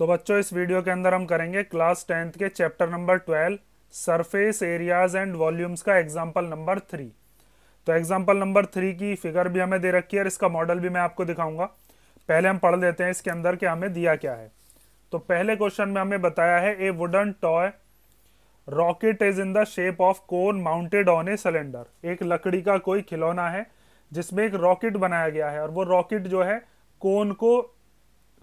तो बच्चों इस वीडियो के अंदर हम करेंगे क्लास टेंथ के chapter number twelve surface areas and volumes का एग्जाम्पल नंबर थ्री तो एग्जाम्पल नंबर थ्री की फिगर भी हमें दे रखी है और इसका मॉडल भी मैं आपको दिखाऊंगा पहले हम पढ़ लेते हैं इसके अंदर कि हमें दिया क्या है तो पहले क्वेश्चन में हमें बताया है a wooden toy rocket is in the shape of cone mounted on a cylinder एक लकड़ी का कोई खिलौना है जिसमें एक रॉकेट बनाया गया है और वो रॉकेट जो है कोन को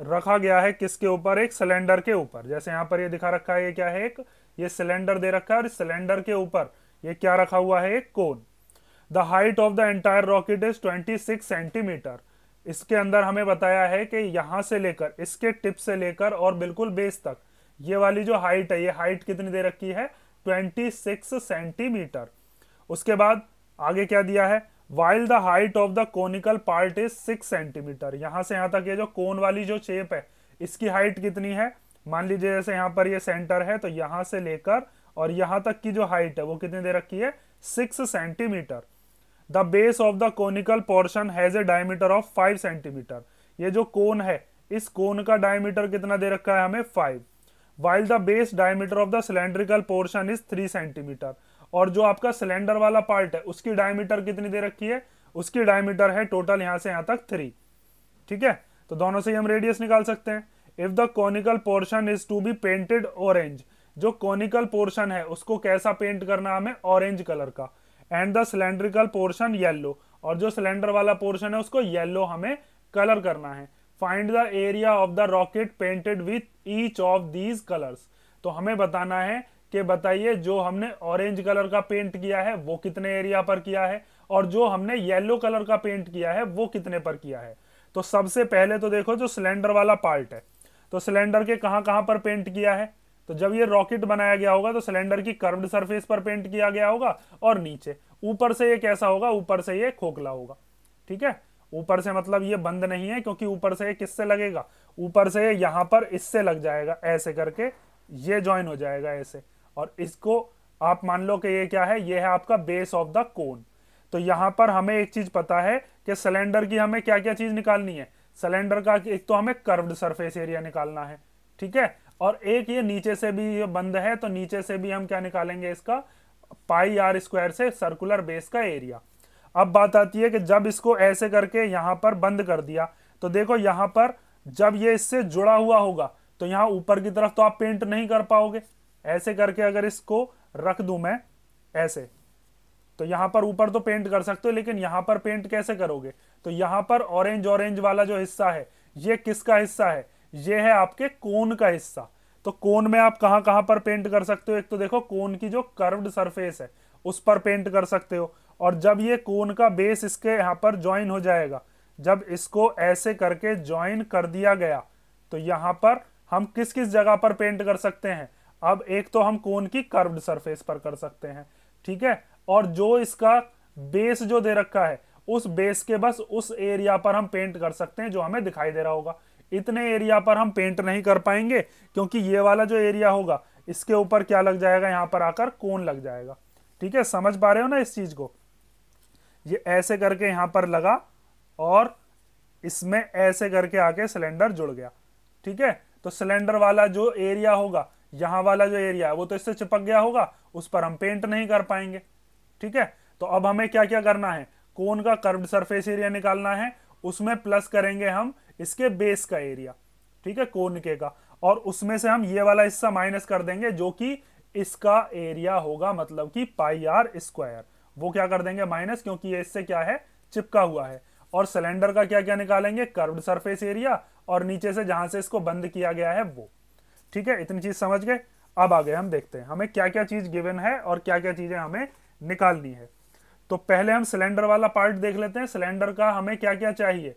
रखा गया है किसके ऊपर एक सिलेंडर के ऊपर जैसे यहां पर ये दिखा रखा है ये क्या है एक ये सिलेंडर दे रखा है और सिलेंडर के ऊपर ये क्या रखा हुआ है एक cone the height of the entire rocket is 26 centimetre इसके अंदर हमें बताया है कि यहां से लेकर इसके टिप से लेकर और बिल्कुल बेस तक ये वाली जो हाइट है ये हाइट कितनी दे रखी है 26 सेंटीमीटर उसके बाद आगे क्या दिया है while the height of the conical part is six centimetre यहां से यहां तक ये यह जो कोन वाली जो शेप है इसकी हाइट कितनी है मान लीजिए जैसे यहां पर ये यह सेंटर है तो यहां से लेकर और यहां तक की जो हाइट है वो कितनी दे रखी है six centimetre the base of the conical portion has a diameter of five centimetre ये जो कोन है इस कोन का डायमीटर कितना दे रखा है हमें five while the base diameter of the cylindrical portion is three centimetre और जो आपका सिलेंडर वाला पार्ट है उसकी डायमीटर कितनी दे रखी है उसकी डायमीटर है टोटल यहां से यहां तक थ्री ठीक है तो दोनों से ही हम रेडियस निकाल सकते हैं if the conical portion is to be painted orange जो कॉनिकल पोर्शन है उसको कैसा पेंट करना हमें ऑरेंज कलर का and the cylindrical portion yellow और जो सिलेंडर वाला पोर्शन है उसको येल्लो हमें कलर करना है find the area of the rocket painted with each of these colours तो हमें बताना है कि बताइए जो हमने ऑरेंज कलर का पेंट किया है वो कितने एरिया पर किया है और जो हमने येलो कलर का पेंट किया है वो कितने पर किया है तो सबसे पहले तो देखो जो सिलेंडर वाला पार्ट है तो सिलेंडर के कहां कहां पर पेंट किया है तो जब ये रॉकेट बनाया गया होगा तो सिलेंडर की कर्व्ड सरफेस पर पेंट किया गया होगा और नीचे ऊपर से ये कैसा होगा ऊपर से ये खोखला होगा ठीक है ऊपर से मतलब ये बंद नहीं है क्योंकि ऊपर से ये किससे लगेगा ऊपर से यहां पर इससे लग जाएगा ऐसे करके ये ज्वाइन हो जाएगा ऐसे और इसको आप मान लो कि ये क्या है ये है आपका बेस ऑफ द कोन तो यहां पर हमें एक चीज पता है कि सिलेंडर की हमें क्या क्या चीज निकालनी है सिलेंडर का एक तो हमें कर्व्ड सरफेस एरिया निकालना है ठीक है और एक ये नीचे से भी ये बंद है तो नीचे से भी हम क्या निकालेंगे इसका पाई आर स्क्वायर से सर्कुलर बेस का एरिया अब बात आती है कि जब इसको ऐसे करके यहां पर बंद कर दिया तो देखो यहां पर जब ये इससे जुड़ा हुआ होगा तो यहां ऊपर की तरफ तो आप पेंट नहीं कर पाओगे ऐसे करके अगर इसको रख दू मैं ऐसे तो यहां पर ऊपर तो पेंट कर सकते हो लेकिन यहां पर पेंट कैसे करोगे तो यहां पर ऑरेंज ऑरेंज वाला जो हिस्सा है ये किसका हिस्सा है ये है आपके कोन का हिस्सा तो कोन में आप कहां कहां पर पेंट कर सकते हो एक तो देखो कोन की जो कर्व्ड सरफेस है उस पर पेंट कर सकते हो और जब ये कोन का बेस इसके यहां पर ज्वाइन हो जाएगा जब इसको ऐसे करके ज्वाइन कर दिया गया तो यहां पर हम किस किस जगह पर पेंट कर सकते हैं अब एक तो हम कोन की कर्व्ड सरफेस पर कर सकते हैं ठीक है और जो इसका बेस जो दे रखा है उस बेस के बस उस एरिया पर हम पेंट कर सकते हैं जो हमें दिखाई दे रहा होगा इतने एरिया पर हम पेंट नहीं कर पाएंगे क्योंकि ये वाला जो एरिया होगा इसके ऊपर क्या लग जाएगा यहां पर आकर कोन लग जाएगा ठीक है समझ पा रहे हो ना इस चीज को ये ऐसे करके यहां पर लगा और इसमें ऐसे करके आके सिलेंडर जुड़ गया ठीक है तो सिलेंडर वाला जो एरिया होगा यहाँ वाला जो एरिया है वो तो इससे चिपक गया होगा उस पर हम पेंट नहीं कर पाएंगे ठीक है तो अब हमें क्या क्या करना है कोन का कर्व्ड सरफेस एरिया निकालना है उसमें प्लस करेंगे हम इसके बेस का एरिया ठीक है कोन के का और उसमें से हम ये वाला हिस्सा माइनस कर देंगे जो कि इसका एरिया होगा मतलब कि पाई आर स्क्वायर वो क्या कर देंगे माइनस क्योंकि ये इससे क्या है चिपका हुआ है और सिलेंडर का क्या क्या निकालेंगे कर्व्ड सरफेस एरिया और नीचे से जहां से इसको बंद किया गया है वो ठीक है इतनी चीज समझ गए अब आगे हम देखते हैं हमें क्या क्या चीज गिवन है और क्या क्या चीजें हमें निकालनी है तो पहले हम सिलेंडर वाला पार्ट देख लेते हैं सिलेंडर का हमें क्या क्या चाहिए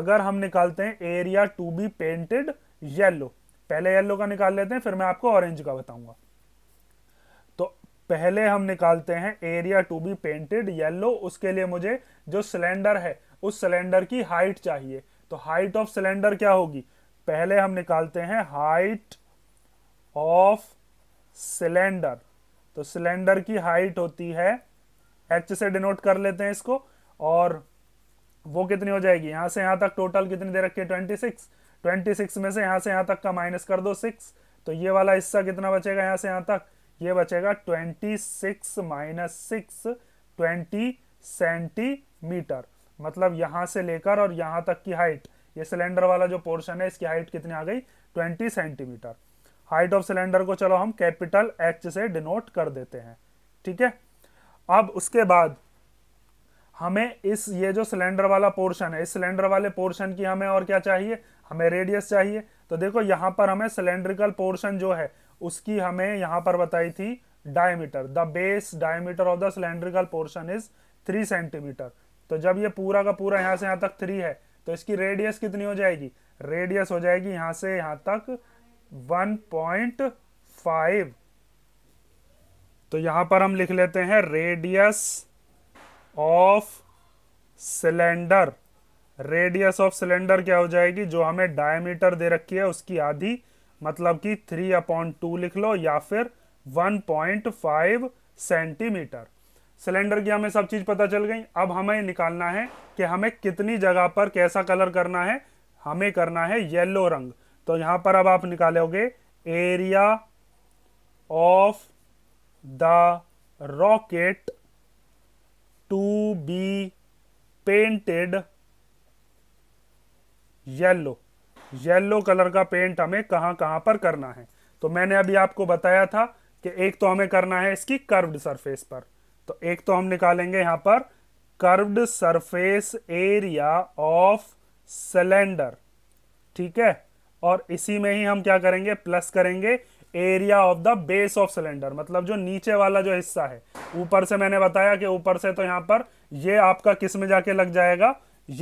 अगर हम निकालते हैं area to be painted yellow पहले येलो का निकाल लेते हैं फिर मैं आपको ऑरेंज का बताऊंगा तो पहले हम निकालते हैं area to be painted yellow उसके लिए मुझे जो सिलेंडर है उस सिलेंडर की हाइट चाहिए तो हाइट ऑफ सिलेंडर क्या होगी पहले हम निकालते हैं हाइट ऑफ सिलेंडर तो सिलेंडर की हाइट होती है एच से डिनोट कर लेते हैं इसको और वो कितनी हो जाएगी यहां से यहां तक टोटल कितनी दे रखी है ट्वेंटी सिक्स ट्वेंटी सिक्स में से यहां से यहां तक का माइनस कर दो सिक्स तो ये वाला हिस्सा कितना बचेगा यहां से यहां तक ये बचेगा twenty six minus six twenty centimetre मतलब यहां से लेकर और यहां तक की हाइट ये सिलेंडर वाला जो पोर्शन है इसकी हाइट कितनी आ गई 20 सेंटीमीटर हाइट ऑफ सिलेंडर को चलो हम कैपिटल एच से डिनोट कर देते हैं ठीक है अब उसके बाद हमें इस ये जो सिलेंडर वाला पोर्शन है इस सिलेंडर वाले पोर्शन की हमें और क्या चाहिए हमें रेडियस चाहिए तो देखो यहां पर हमें सिलेंड्रिकल पोर्शन जो है उसकी हमें यहां पर बताई थी diameter the base diameter of the cylindrical portion is three centimetre तो जब ये पूरा का पूरा यहां से यहां तक थ्री है तो इसकी रेडियस कितनी हो जाएगी रेडियस हो जाएगी यहां से यहां तक 1.5 तो यहां पर हम लिख लेते हैं radius of cylinder radius of cylinder क्या हो जाएगी जो हमें डायमीटर दे रखी है उसकी आधी मतलब कि थ्री अपॉन टू लिख लो या फिर 1.5 सेंटीमीटर सिलेंडर की हमें सब चीज़ पता चल गई अब हमें निकालना है कि हमें कितनी जगह पर कैसा कलर करना है हमें करना है येलो रंग तो यहां पर अब आप निकालोगे area of the rocket to be painted yellow yellow colour का पेंट हमें कहां कहां पर करना है तो मैंने अभी आपको बताया था कि एक तो हमें करना है इसकी कर्व्ड सरफेस पर तो एक तो हम निकालेंगे यहां पर curved surface area of cylinder ठीक है और इसी में ही हम क्या करेंगे प्लस करेंगे area of the base of cylinder मतलब जो नीचे वाला जो हिस्सा है ऊपर से मैंने बताया कि ऊपर से तो यहां पर ये आपका किस में जाके लग जाएगा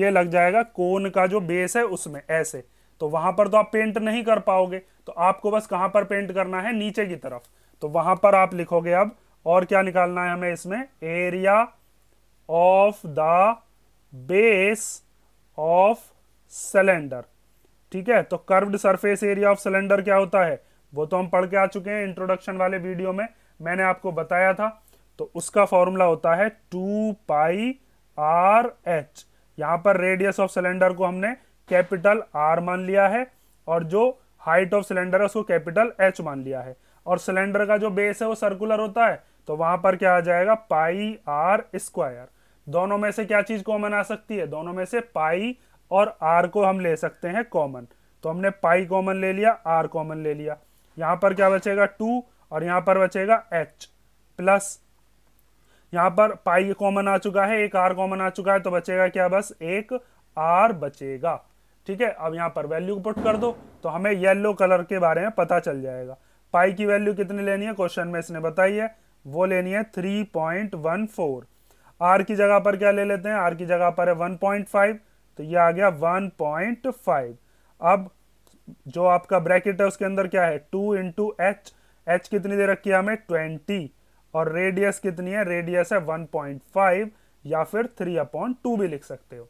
ये लग जाएगा कोन का जो बेस है उसमें ऐसे तो वहां पर तो आप पेंट नहीं कर पाओगे तो आपको बस कहां पर पेंट करना है नीचे की तरफ तो वहां पर आप लिखोगे अब और क्या निकालना है हमें इसमें area of the base of cylinder ठीक है तो curved surface area of cylinder क्या होता है वो तो हम पढ़ के आ चुके हैं इंट्रोडक्शन वाले वीडियो में मैंने आपको बताया था तो उसका फॉर्मूला होता है टू पाई आर एच यहाँ पर रेडियस ऑफ सिलेंडर को हमने कैपिटल आर मान लिया है और जो हाइट ऑफ सिलेंडर है उसको कैपिटल एच मान लिया है और सिलेंडर का जो बेस है वो सर्कुलर होता है तो वहां पर क्या आ जाएगा पाई आर स्क्वायर दोनों में से क्या चीज कॉमन आ सकती है दोनों में से पाई और आर को हम ले सकते हैं कॉमन तो हमने पाई कॉमन ले लिया आर कॉमन ले लिया यहां पर क्या बचेगा टू और यहां पर बचेगा एच प्लस यहाँ पर पाई कॉमन आ चुका है एक आर कॉमन आ चुका है तो बचेगा क्या बस एक आर बचेगा ठीक है अब यहां पर वैल्यू पुट कर दो तो हमें येलो कलर के बारे में पता चल जाएगा पाई की वैल्यू कितनी लेनी है क्वेश्चन में इसने बताई है वो लेनी है three point one four r की जगह पर क्या ले लेते हैं आर की जगह पर है वन पॉइंट फाइव तो ये आ गया वन पॉइंट फाइव अब जो आपका ब्रैकेट है उसके अंदर क्या है टू इंटू एच एच कितनी दे रखी है हमें ट्वेंटी और रेडियस कितनी है रेडियस है वन पॉइंट फाइव या फिर थ्री अपॉन टू भी लिख सकते हो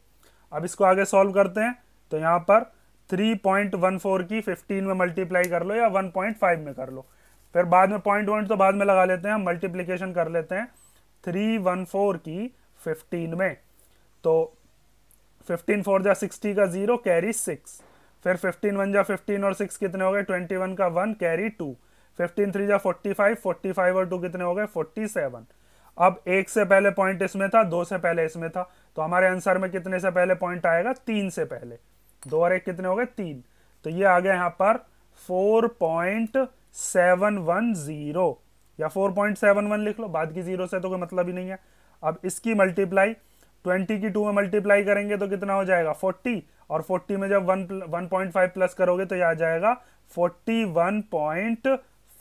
अब इसको आगे सॉल्व करते हैं तो यहां पर थ्री पॉइंट वन फोर की फिफ्टीन में मल्टीप्लाई कर लो या वन पॉइंट फाइव में कर लो फिर बाद में पॉइंट वॉइंट तो बाद में लगा लेते हैं हम मल्टीप्लीकेशन कर लेते हैं थ्री वन फोर की फिफ्टीन में तो फिफ्टीन फोर जा सिक्सटी का जीरो कैरी सिक्स फिर फिफ्टीन वन जा फिफ्टीन और सिक्स कितने हो गए ट्वेंटी वन का one carry two fifteen three जा फोर्टी फाइव फोर्टी फाइव और टू कितने हो गए फोर्टी सेवन अब एक से पहले पॉइंट इसमें था दो से पहले इसमें था तो हमारे आंसर में कितने से पहले पॉइंट आएगा तीन से पहले दो और एक कितने हो गए तीन तो ये आ गए यहां पर four point seven one zero या फोर पॉइंट सेवन वन लिख लो बाद की जीरो से तो कोई मतलब ही नहीं है अब इसकी मल्टीप्लाई ट्वेंटी की टू में मल्टीप्लाई करेंगे तो कितना हो जाएगा फोर्टी और फोर्टी में जब one one point five plus करोगे तो यह आ जाएगा फोर्टी वन पॉइंट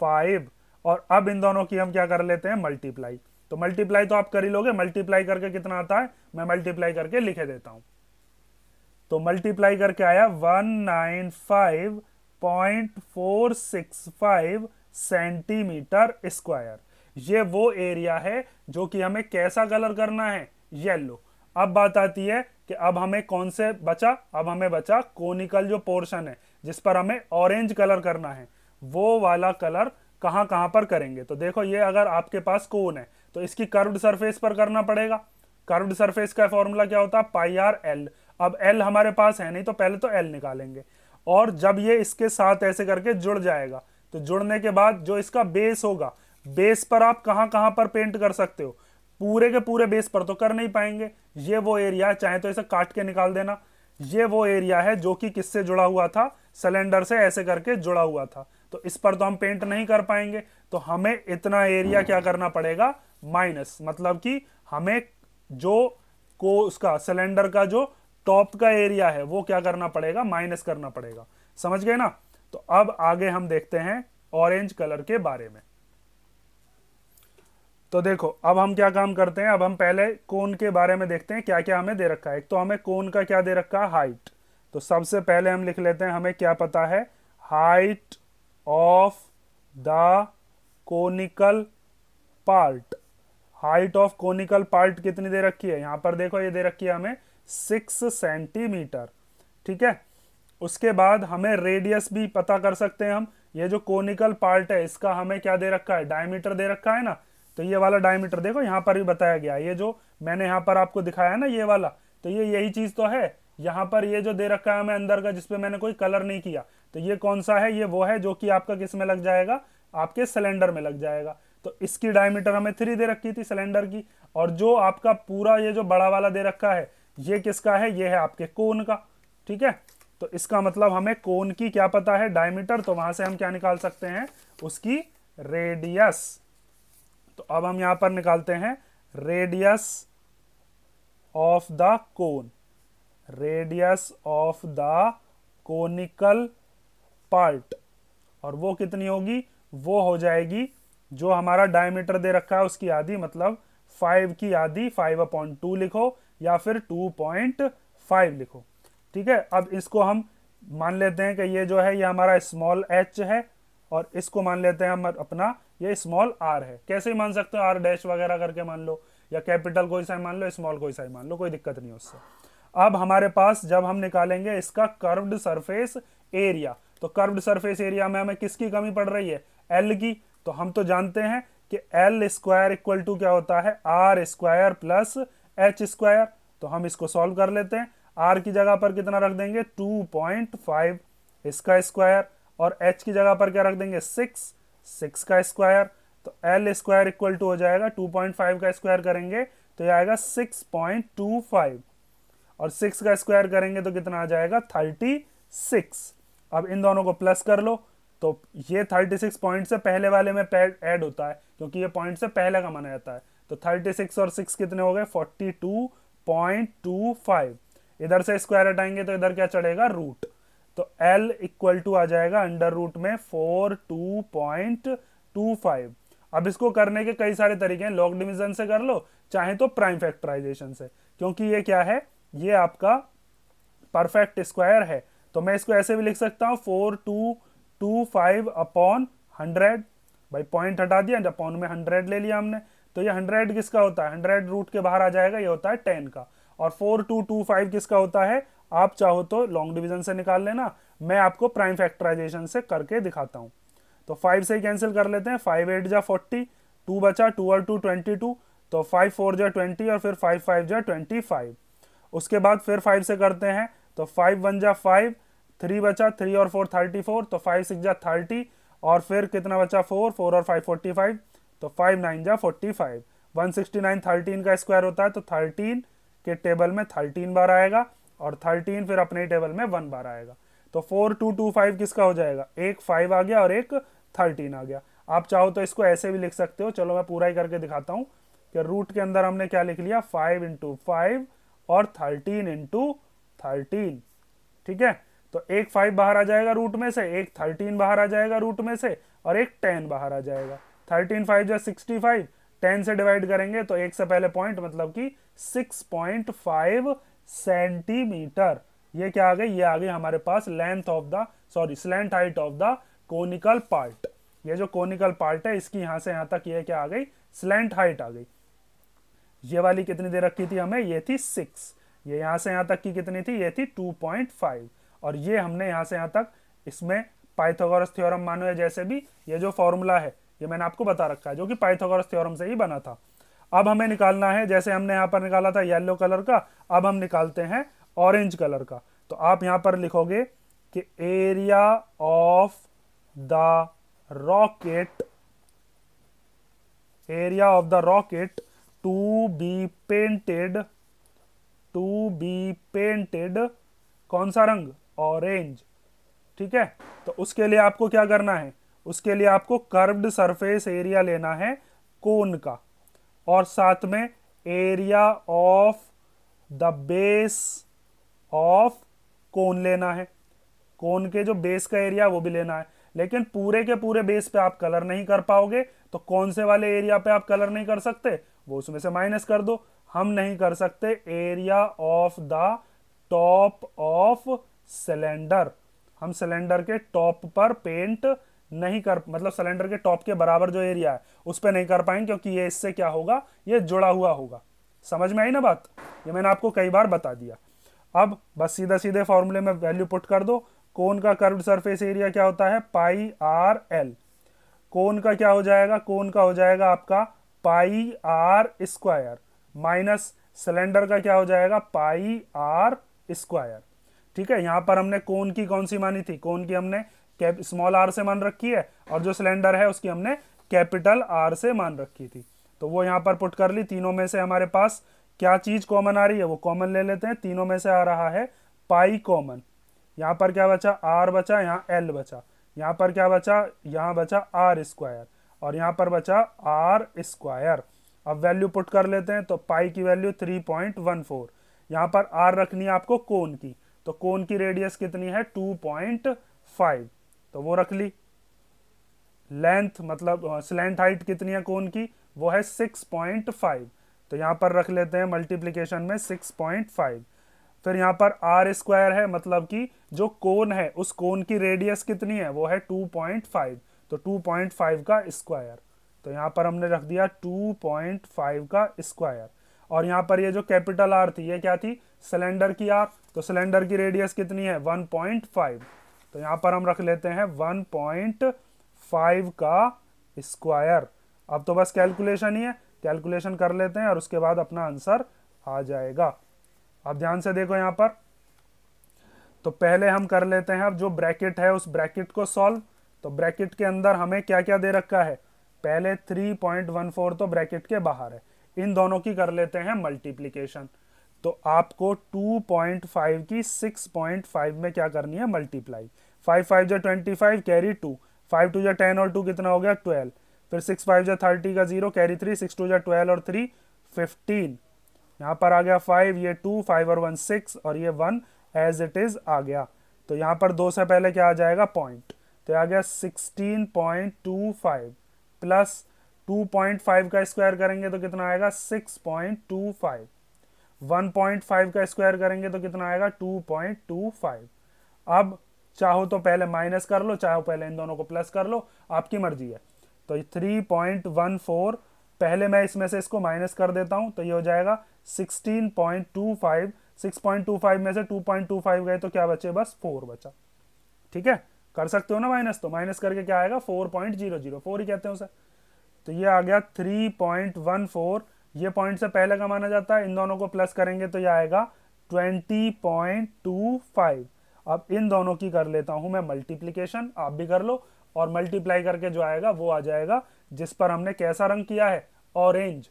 फाइव और अब इन दोनों की हम क्या कर लेते हैं मल्टीप्लाई तो मल्टीप्लाई तो आप कर ही लोगे मल्टीप्लाई करके कितना आता है मैं मल्टीप्लाई करके लिखे देता हूं तो मल्टीप्लाई करके आया one nine five 0.465 centimetre square ये वो एरिया है जो कि हमें कैसा कलर करना है येलो अब बात आती है कि अब हमें कौन से बचा अब हमें बचा कोनिकल जो पोर्शन है जिस पर हमें ऑरेंज कलर करना है वो वाला कलर कहाँ कहां पर करेंगे तो देखो ये अगर आपके पास कोन है तो इसकी कर्व्ड सरफेस पर करना पड़ेगा कर्व्ड सरफेस का फॉर्मूला क्या होता है पाई आर एल अब एल हमारे पास है नहीं तो पहले तो एल निकालेंगे और जब ये इसके साथ ऐसे करके जुड़ जाएगा तो जुड़ने के बाद जो इसका बेस होगा बेस पर आप कहां कहां पर पेंट कर सकते हो पूरे के पूरे बेस पर तो कर नहीं पाएंगे ये वो एरिया चाहे तो इसे काट के निकाल देना ये वो एरिया है जो कि किससे जुड़ा हुआ था सिलेंडर से ऐसे करके जुड़ा हुआ था तो इस पर तो हम पेंट नहीं कर पाएंगे तो हमें इतना एरिया क्या करना पड़ेगा माइनस मतलब कि हमें जो को उसका सिलेंडर का जो टॉप का एरिया है वो क्या करना पड़ेगा माइनस करना पड़ेगा समझ गए ना तो अब आगे हम देखते हैं ऑरेंज कलर के बारे में तो देखो अब हम क्या काम करते हैं अब हम पहले कोन के बारे में देखते हैं क्या क्या हमें दे रखा है एक तो हमें कोन का क्या दे रखा है हाइट तो सबसे पहले हम लिख लेते हैं हमें क्या पता है height of the conical part height of conical part कितनी दे रखी है यहां पर देखो ये दे रखी है हमें सिक्स सेंटीमीटर ठीक है उसके बाद हमें रेडियस भी पता कर सकते हैं हम ये जो कोनिकल पार्ट है इसका हमें क्या दे रखा है डायमीटर दे रखा है ना तो ये वाला डायमीटर देखो यहां पर भी बताया गया ये जो मैंने यहाँ पर आपको दिखाया ना ये वाला तो ये यही चीज़ तो है यहां पर ये जो दे रखा है हमें अंदर का जिसपे मैंने कोई कलर नहीं किया तो ये कौन सा है ये वो है जो कि आपका किस में लग जाएगा आपके सिलेंडर में लग जाएगा तो इसकी डायमीटर हमें थ्री दे रखी थी सिलेंडर की और जो आपका पूरा ये जो बड़ा वाला दे रखा है ये किसका है ये है आपके कोन का ठीक है तो इसका मतलब हमें कोन की क्या पता है डायमीटर तो वहां से हम क्या निकाल सकते हैं उसकी रेडियस तो अब हम यहां पर निकालते हैं radius of the cone radius of the conical part और वो कितनी होगी वो हो जाएगी जो हमारा डायमीटर दे रखा है उसकी आधी मतलब फाइव की आधी फाइव अपॉइंट टू लिखो या फिर टू पॉइंट फाइव लिखो ठीक है अब इसको हम मान लेते हैं कि ये जो है ये हमारा स्मॉल एच है और इसको मान लेते हैं हम अपना ये स्मॉल आर है कैसे मान सकते हो आर डैश वगैरह करके मान लो या कैपिटल कोई साइन मान लो स्मॉल कोई साइन मान लो कोई दिक्कत नहीं उससे अब हमारे पास जब हम निकालेंगे इसका कर्व्ड सरफेस एरिया तो कर्व्ड सरफेस एरिया में हमें किसकी कमी पड़ रही है एल की तो हम तो जानते हैं कि एल स्क्वायर इक्वल टू क्या होता है r square plus h square तो हम इसको सॉल्व कर लेते हैं आर की जगह पर कितना रख देंगे टू पॉइंट फाइव इसका स्क्वायर और एच की जगह पर क्या रख देंगे सिक्स सिक्स का स्क्वायर तो एल स्क्वायर इक्वल टू हो जाएगा टू पॉइंट फाइव का स्क्वायर करेंगे तो यह आएगा सिक्स पॉइंट टू फाइव और सिक्स का स्क्वायर करेंगे तो कितना आ जाएगा थर्टी सिक्स अब इन दोनों को प्लस कर लो तो ये थर्टी सिक्स पॉइंट से पहले वाले में ऐड होता है क्योंकि ये पॉइंट से पहले का माना जाता है तो थर्टी सिक्स और सिक्स कितने हो गए forty two point two five इधर से स्क्वायर हटाएंगे तो इधर क्या चढ़ेगा रूट तो एल इक्वल टू आ जाएगा अंडर रूट में four two point two five अब इसको करने के कई सारे तरीके हैं लॉग डिविजन से कर लो चाहे तो प्राइम फैक्टराइजेशन से क्योंकि ये क्या है ये आपका परफेक्ट स्क्वायर है तो मैं इसको ऐसे भी लिख सकता हूं four two two five upon hundred भाई पॉइंट हटा दिया अपॉन में हंड्रेड ले लिया हमने तो ये हंड्रेड किसका होता है हंड्रेड रूट के बाहर आ जाएगा ये होता है टेन का और फोर टू टू फाइव किसका होता है आप चाहो तो लॉन्ग डिवीजन से निकाल लेना मैं आपको प्राइम फैक्टराइजेशन से करके दिखाता हूं तो फाइव से कैंसिल कर लेते हैं फाइव एट जा फोर्टी टू बचा टू और टू ट्वेंटी टू तो फाइव फोर जा ट्वेंटी और फिर फाइव फाइव जा ट्वेंटी फाइव उसके बाद फिर फाइव से करते हैं तो फाइव वन जा फाइव थ्री बचा थ्री और फोर थर्टी फोर तो फाइव सिक्स जा थर्टी और फिर कितना बचा फोर फोर और फाइव फोर्टी फाइव तो फाइव नाइन जा forty five one sixty nine thirteen का स्क्वायर होता है तो थर्टीन के टेबल में थर्टीन बार आएगा और थर्टीन फिर अपने टेबल में वन बार आएगा तो फोर टू टू फाइव किसका हो जाएगा एक फाइव आ गया और एक थर्टीन आ गया आप चाहो तो इसको ऐसे भी लिख सकते हो चलो मैं पूरा ही करके दिखाता हूँ कि रूट के अंदर हमने क्या लिख लिया फाइव इंटू फाइव और थर्टीन इंटू थर्टीन ठीक है तो एक फाइव बाहर आ जाएगा रूट में से एक थर्टीन बाहर आ जाएगा रूट में से और एक टेन बाहर आ जाएगा थर्टीन फाइव जो सिक्सटी फाइव टेन से डिवाइड करेंगे तो एक से पहले पॉइंट मतलब कि सिक्स पॉइंट फाइव सेंटीमीटर ये क्या आ गई ये आ गई हमारे पास length of the sorry slant height of the conical part ये जो कोनिकल पार्ट है इसकी यहां से यहां तक ये क्या आ गई स्लेंट हाइट आ गई ये वाली कितनी दे रखी थी हमें ये थी सिक्स ये यहां से यहां तक की कितनी थी ये थी टू पॉइंट फाइव और ये हमने यहाँ से यहाँ तक इसमें पाइथागोरस थ्योरम मानो या जैसे भी ये जो फॉर्मूला है ये मैंने आपको बता रखा है जो कि पाइथागोरस थ्योरम से ही बना था अब हमें निकालना है जैसे हमने यहाँ पर निकाला था येलो कलर का अब हम निकालते हैं ऑरेंज कलर का तो आप यहाँ पर लिखोगे कि area of the rocket area of the rocket to be painted to be painted कौन सा रंग ऑरेंज ठीक है तो उसके लिए आपको क्या करना है उसके लिए आपको कर्व्ड सरफेस एरिया लेना है कोन का और साथ में area of the base of cone लेना है कोन के जो बेस का एरिया वो भी लेना है लेकिन पूरे के पूरे बेस पे आप कलर नहीं कर पाओगे तो कौन से वाले एरिया पे आप कलर नहीं कर सकते वो उसमें से माइनस कर दो हम नहीं कर सकते area of the top of cylinder हम सिलेंडर के टॉप पर पेंट नहीं कर मतलब सिलेंडर के टॉप के बराबर जो एरिया है उस पर नहीं कर पाएंगे क्योंकि ये इससे क्या होगा ये जुड़ा हुआ होगा समझ में आई ना बात ये मैंने आपको कई बार बता दिया अब बस सीधा सीधे फॉर्मूले में वैल्यू पुट कर दो कोन का कर्व सरफेस एरिया क्या होता है पाई आर एल कोन का क्या हो जाएगा कोन का हो जाएगा आपका pi r square minus cylinder का क्या हो जाएगा पाई आर स्क्वायर ठीक है यहाँ पर हमने कोन की कौन सी मानी थी कोन की हमने स्मॉल आर से मान रखी है और जो सिलेंडर है उसकी हमने कैपिटल आर से मान रखी थी तो वो यहाँ पर पुट कर ली तीनों में से हमारे पास क्या चीज़ कॉमन आ रही है वो कॉमन ले लेते हैं तीनों में से आ रहा है पाई कॉमन यहाँ पर क्या बचा आर बचा यहाँ एल बचा यहाँ पर क्या बचा यहाँ बचा आर स्क्वायर और यहाँ पर बचा आर स्क्वायर अब वैल्यू पुट कर लेते हैं तो पाई की value three point one four यहाँ पर आर रखनी है आपको कोन की तो कोन की रेडियस कितनी है 2.5 तो वो रख ली लेंथ मतलब स्लेंट हाइट कितनी है कोन की वो है 6.5 तो यहां पर रख लेते हैं मल्टीप्लीकेशन में 6.5 फिर यहां पर आर स्क्वायर है मतलब कि जो कोन है उस कोन की रेडियस कितनी है वो है 2.5 तो 2.5 का स्क्वायर तो यहां पर हमने रख दिया 2.5 का स्क्वायर और यहां पर ये जो कैपिटल आर थी ये क्या थी सिलेंडर की आर तो सिलेंडर की रेडियस कितनी है 1.5 तो यहां पर हम रख लेते हैं 1.5 का स्क्वायर अब तो बस कैलकुलेशन ही है कैलकुलेशन कर लेते हैं और उसके बाद अपना आंसर आ जाएगा अब ध्यान से देखो यहां पर तो पहले हम कर लेते हैं अब जो ब्रैकेट है उस ब्रैकेट को सॉल्व तो ब्रैकेट के अंदर हमें क्या क्या दे रखा है पहले 3.14 तो ब्रैकेट के बाहर है इन दोनों की कर लेते हैं मल्टीप्लीकेशन तो आपको 2.5 की 6.5 में क्या करनी है मल्टीप्लाई 5 फाइव जो twenty five carry two five two जो टेन और टू कितना हो गया 12 फिर 6 फाइव जो थर्टी का zero carry three six two जो ट्वेल्व और थ्री फिफ्टीन यहाँ पर आ गया फाइव ये टू फाइव और वन सिक्स और ये वन एज इट इज़ आ गया तो यहाँ पर दो से पहले क्या आ जाएगा पॉइंट तो आ गया सिक्सटीन प्लस टू का स्क्वायर करेंगे तो कितना आएगा सिक्स 1.5 का स्क्वायर करेंगे तो कितना आएगा 2.25 अब चाहो तो पहले माइनस कर लो चाहो पहले इन दोनों को प्लस कर लो आपकी मर्जी है तो ये 3.14 पहले मैं इसमें से इसको माइनस कर देता हूं तो ये हो जाएगा 16.25 6.25 में से 2.25 गए तो क्या बचे बस 4 बचा ठीक है कर सकते हो ना माइनस तो माइनस करके क्या आएगा फोर 4.004 ही कहते हैं उसे तो ये आ गया 3.14 ये पॉइंट से पहले का माना जाता है इन दोनों को प्लस करेंगे तो यह आएगा ट्वेंटी पॉइंट टू फाइव अब इन दोनों की कर लेता हूं मैं मल्टीप्लीकेशन आप भी कर लो और मल्टीप्लाई करके जो आएगा वो आ जाएगा जिस पर हमने कैसा रंग किया है ऑरेंज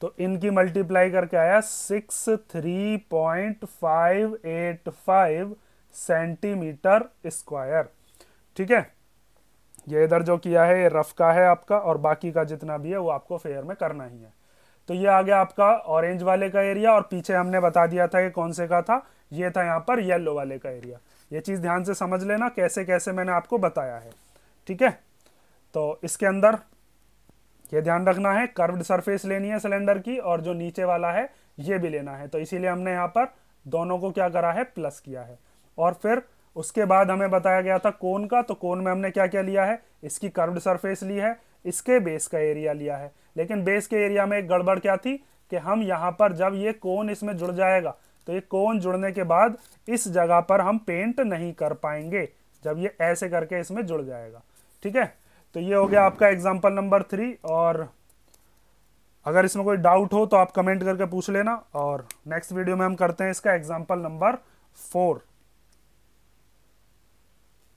तो इनकी मल्टीप्लाई करके आया six three point five eight five centimetre square ठीक है ये इधर जो किया है ये रफ का है आपका और बाकी का जितना भी है वो आपको फेयर में करना ही है तो ये आ गया आपका ऑरेंज वाले का एरिया और पीछे हमने बता दिया था कि कौन से का था ये था यहाँ पर येलो वाले का एरिया ये चीज़ ध्यान से समझ लेना कैसे कैसे मैंने आपको बताया है ठीक है तो इसके अंदर ये ध्यान रखना है कर्व्ड सरफेस लेनी है सिलेंडर की और जो नीचे वाला है ये भी लेना है तो इसीलिए हमने यहाँ पर दोनों को क्या करा है प्लस किया है और फिर उसके बाद हमें बताया गया था कोन का तो कोन में हमने क्या क्या लिया है इसकी कर्व्ड सरफेस ली है इसके बेस का एरिया लिया है लेकिन बेस के एरिया में एक गड़बड़ क्या थी कि हम यहाँ पर जब ये कोन इसमें जुड़ जाएगा तो ये कोन जुड़ने के बाद इस जगह पर हम पेंट नहीं कर पाएंगे जब ये ऐसे करके इसमें जुड़ जाएगा ठीक है तो ये हो गया आपका एग्जाम्पल नंबर थ्री और अगर इसमें कोई डाउट हो तो आप कमेंट करके पूछ लेना और नेक्स्ट वीडियो में हम करते हैं इसका एग्जाम्पल नंबर फोर